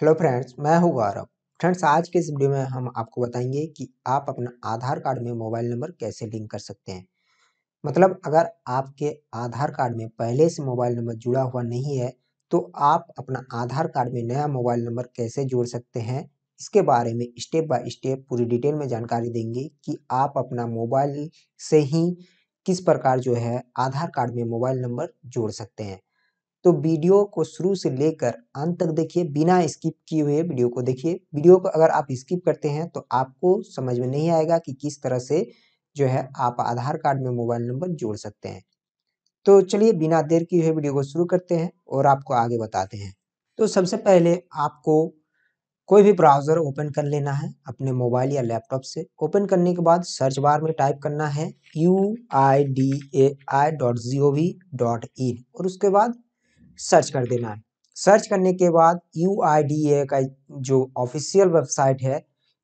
hello friends मैं हूं गौरव friends आज के इस वीडियो में हम आपको बताएंगे कि आप अपना आधार कार्ड में मोबाइल नंबर कैसे लिंक कर सकते हैं मतलब अगर आपके आधार कार्ड में पहले से मोबाइल नंबर जुड़ा हुआ नहीं है तो आप अपना आधार कार्ड में नया मोबाइल नंबर कैसे जोड़ सकते हैं इसके बारे में स्टेप बाय स्टेप पूरी डिटेल में जानकारी देंगे कि आप अपना मोबाइल से ही किस प्रकार जो है आधार कार्ड में मोबाइल नंबर जोड़ सकते हैं तो वीडियो को शुरू से लेकर अंत तक देखिए बिना स्किप किए हुए वीडियो को देखिए वीडियो को अगर आप स्किप करते हैं तो आपको समझ में नहीं आएगा कि किस तरह से जो है आप आधार कार्ड में मोबाइल नंबर जोड़ सकते हैं तो चलिए बिना देर किए हुए वीडियो को शुरू करते हैं और आपको आगे बताते हैं तो सबसे पहले आपको कोई भी ब्राउज़र ओपन कर लेना है अपने मोबाइल या लैपटॉप से ओपन करने के बाद सर्च बार में टाइप करना है U I D A I dot G O V dot in और उसके बाद सर्च कर देना है सर्च करने के बाद यू का जो ऑफिशियल वेबसाइट है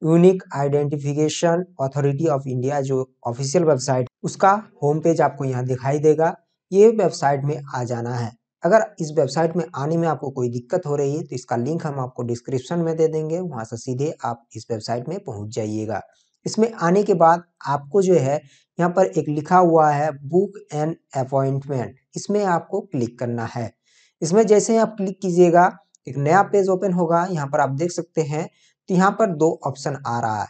unique identification authority of India जो ऑफिशियल वेबसाइट उसका होम पेज आपको यहाँ दिखाई देगा ये वेबसाइट में आ जाना है अगर इस वेबसाइट में आने में आपको कोई दिक्कत हो रही है तो इसका लिंक हम आपको डिस्क्रिप्शन में दे देंगे वहाँ से सीधे आप इस वेबसाइट में पहुँच जाइएगा इसमें आने के बाद आपको जो है यहाँ पर एक लिखा हुआ है बुक एंड अपॉइंटमेंट इसमें आपको क्लिक करना है इसमें जैसे आप क्लिक कीजिएगा एक नया पेज ओपन होगा यहाँ पर आप देख सकते हैं तो यहाँ पर दो ऑप्शन आ रहा है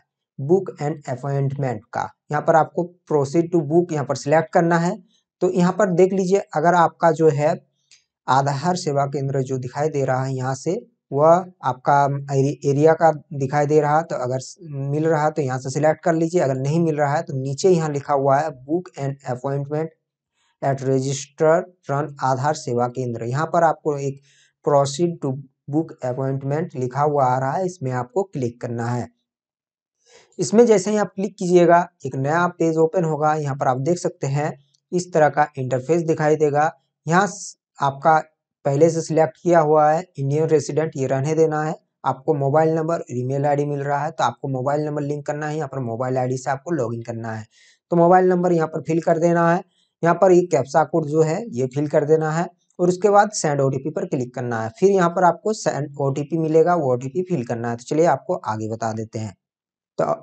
बुक एंड अपॉइंटमेंट का यहाँ पर आपको प्रोसीड टू बुक यहाँ पर सिलेक्ट करना है तो यहाँ पर देख लीजिए अगर आपका जो है आधार सेवा केंद्र जो दिखाई दे रहा है यहाँ से वह आपका एरिया का दिखाई दे रहा तो अगर मिल रहा तो यहाँ से सिलेक्ट कर लीजिए अगर नहीं मिल रहा है तो नीचे यहाँ लिखा हुआ है book and appointment at registrar run Aadhaar Seva Kendra यहाँ पर आपको एक प्रोसीड टू बुक अपॉइंटमेंट लिखा हुआ आ रहा है इसमें आपको क्लिक करना है इसमें जैसे ही आप क्लिक कीजिएगा एक नया पेज ओपन होगा यहाँ पर आप देख सकते हैं इस तरह का इंटरफेस दिखाई देगा यहाँ आपका पहले से सिलेक्ट किया हुआ है इंडियन रेसिडेंट ये रहने देना है आपको मोबाइल नंबर ईमेल आईडी मिल रहा है तो आपको मोबाइल नंबर लिंक करना है यहाँ पर मोबाइल आईडी से आपको लॉगिन करना है तो मोबाइल नंबर यहाँ पर फिल कर देना है यहाँ पर एक कैप्सा कोड जो है ये फिल कर देना है और उसके बाद सेंड ओ पर क्लिक करना है फिर यहाँ पर आपको सेंड ओ मिलेगा वो ओ फिल करना है तो चलिए आपको आगे बता देते हैं तो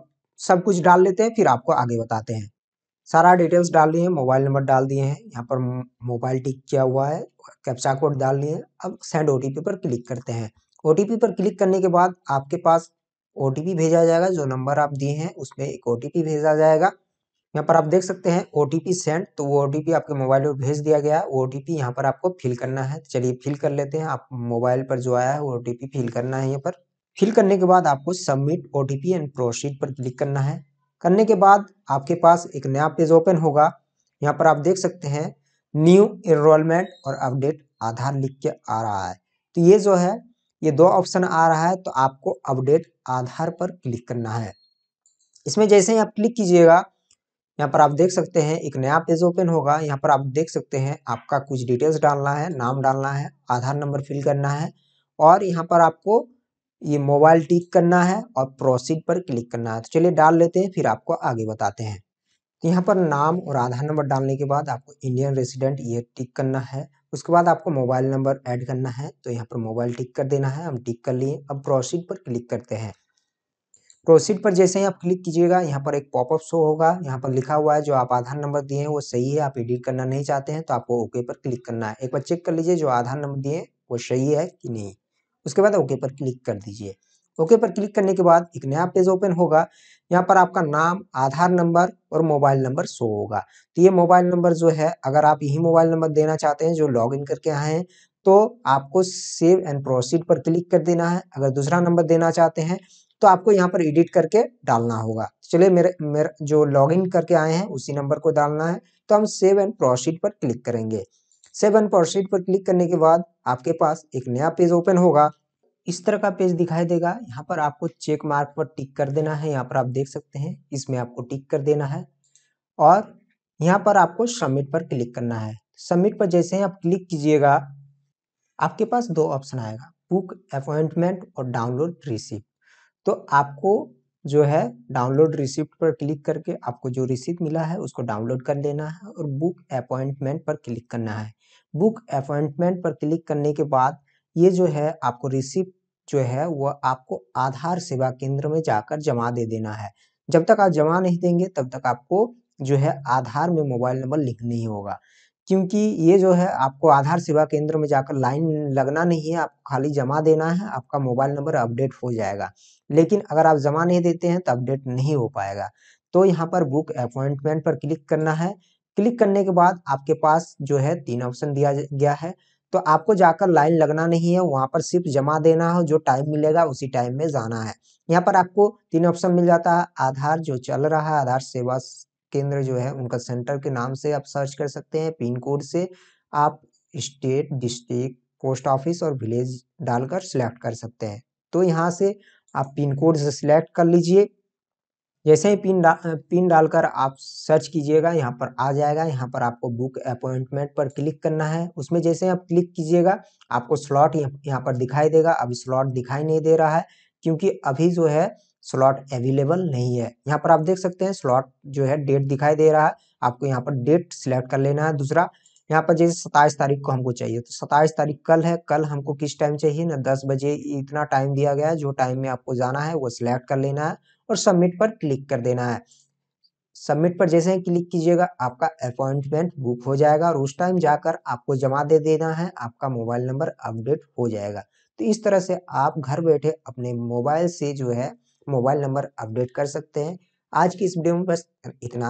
सब कुछ डाल लेते हैं फिर आपको आगे बताते हैं सारा डिटेल्स डाल दिए हैं मोबाइल नंबर डाल दिए हैं यहाँ पर मोबाइल टिक किया हुआ है कैप्चा कोड डाल दिए हैं अब सेंड ओ पर क्लिक करते हैं ओ पर क्लिक करने के बाद आपके पास ओ भेजा जाएगा जो नंबर आप दिए हैं उसमें एक ओ भेजा जाएगा यहाँ पर आप देख सकते हैं ओ सेंड तो वो ओ आपके मोबाइल पर भेज दिया गया है ओ टी यहाँ पर आपको फिल करना है चलिए फिल कर लेते हैं आप मोबाइल पर जो आया है वो ओ फिल करना है यहाँ पर फिल करने के बाद आपको सबमिट ओ एंड प्रोसीड पर क्लिक करना है करने के बाद आपके पास एक नया पेज ओपन होगा यहाँ पर आप देख सकते हैं न्यू एनरोलमेंट और अपडेट आधार लिख के आ रहा है तो ये जो है ये दो ऑप्शन आ रहा है तो आपको अपडेट आधार पर क्लिक करना है इसमें जैसे ही आप क्लिक कीजिएगा यहाँ पर आप देख सकते हैं एक नया पेज ओपन होगा यहाँ पर आप देख सकते हैं आपका कुछ डिटेल्स डालना है नाम डालना है आधार नंबर फिल करना है और यहाँ पर आपको ये मोबाइल टिक करना है और प्रोसीड पर क्लिक करना है तो चलिए डाल लेते हैं फिर आपको आगे बताते हैं तो यहाँ पर नाम और आधार नंबर डालने के बाद आपको इंडियन रेसिडेंट ये टिक करना है उसके बाद आपको मोबाइल नंबर ऐड करना है तो यहाँ पर मोबाइल टिक कर देना है हम टिक कर लिए अब प्रोसीड पर क्लिक करते हैं प्रोसीड पर जैसे ही आप क्लिक कीजिएगा यहाँ पर एक पॉपअप शो होगा यहाँ पर लिखा हुआ है जो आप आधार नंबर दिए हैं वो सही है आप एडिट करना नहीं चाहते हैं तो आपको ओके पर क्लिक करना है एक बार चेक कर लीजिए जो आधार नंबर दिए हैं वो सही है कि नहीं उसके बाद ओके पर क्लिक कर दीजिए ओके पर क्लिक करने के बाद एक नया पेज ओपन होगा यहाँ पर आपका नाम आधार नंबर और मोबाइल नंबर शो होगा तो ये मोबाइल नंबर जो है अगर आप यही मोबाइल नंबर देना चाहते हैं जो इन करके आए हैं तो आपको सेव एंड प्रोसीड पर क्लिक कर देना है अगर दूसरा नंबर देना चाहते हैं तो आपको यहाँ पर एडिट करके डालना होगा चलिए मेरे मेरे जो लॉगिन करके आए हैं उसी नंबर को डालना है तो हम सेव एंड प्रोसीड पर क्लिक करेंगे सेव एंड प्रोसीड पर क्लिक करने के बाद आपके पास एक नया पेज ओपन होगा इस तरह का पेज दिखाई देगा यहाँ पर आपको चेक मार्क पर टिक कर देना है यहाँ पर आप देख सकते हैं इसमें आपको टिक कर देना है और यहाँ पर आपको सबमिट पर क्लिक करना है सबमिट पर जैसे ही आप क्लिक कीजिएगा आपके पास दो ऑप्शन आएगा बुक अपॉइंटमेंट और डाउनलोड रिसिप्ट तो आपको जो है डाउनलोड रिसिप्ट पर क्लिक करके आपको जो रिसिप्ट मिला है उसको डाउनलोड कर लेना है और बुक अपॉइंटमेंट पर क्लिक करना है बुक अपॉइंटमेंट पर क्लिक करने के बाद ये जो है आपको रिसिप्ट जो है वह आपको आधार सेवा केंद्र में जाकर जमा दे देना है जब तक आप जमा नहीं देंगे तब तक आपको जो है आधार में मोबाइल नंबर लिंक नहीं होगा क्योंकि ये जो है आपको आधार सेवा केंद्र में जाकर लाइन लगना नहीं है आप खाली जमा देना है आपका मोबाइल नंबर अपडेट हो जाएगा लेकिन अगर आप जमा नहीं देते हैं तो अपडेट नहीं हो पाएगा तो यहाँ पर बुक अपॉइंटमेंट पर क्लिक करना है क्लिक करने के बाद आपके पास जो है तीन ऑप्शन दिया गया है तो आपको जाकर लाइन लगना नहीं है वहाँ पर सिर्फ जमा देना हो जो टाइम मिलेगा उसी टाइम में जाना है यहाँ पर आपको तीन ऑप्शन मिल जाता है आधार जो चल रहा है आधार सेवा केंद्र जो है उनका सेंटर के नाम से आप सर्च कर सकते हैं पिन कोड से आप स्टेट डिस्ट्रिक्ट पोस्ट ऑफिस और विलेज डालकर सिलेक्ट कर सकते हैं तो यहाँ से आप पिन कोड से सिलेक्ट कर लीजिए जैसे ही पिन डा, पिन डालकर आप सर्च कीजिएगा यहाँ पर आ जाएगा यहाँ पर आपको बुक अपॉइंटमेंट पर क्लिक करना है उसमें जैसे आप क्लिक कीजिएगा आपको स्लॉट यहाँ पर दिखाई देगा अभी स्लॉट दिखाई नहीं दे रहा है क्योंकि अभी जो है स्लॉट अवेलेबल नहीं है यहाँ पर आप देख सकते हैं स्लॉट जो है डेट दिखाई दे रहा है आपको यहाँ पर डेट सिलेक्ट कर लेना है दूसरा यहाँ पर जैसे सताइस तारीख को हमको चाहिए तो सताईस तारीख कल है कल हमको किस टाइम चाहिए ना दस बजे इतना टाइम दिया गया है जो टाइम में आपको जाना है वो सिलेक्ट कर लेना है और सबमिट पर क्लिक कर देना है सबमिट पर जैसे ही क्लिक कीजिएगा आपका अपॉइंटमेंट बुक हो जाएगा और उस टाइम जाकर आपको जमा दे देना है आपका मोबाइल नंबर अपडेट हो जाएगा तो इस तरह से आप घर बैठे अपने मोबाइल से जो है मोबाइल नंबर अपडेट कर सकते हैं आज की इस वीडियो में बस इतना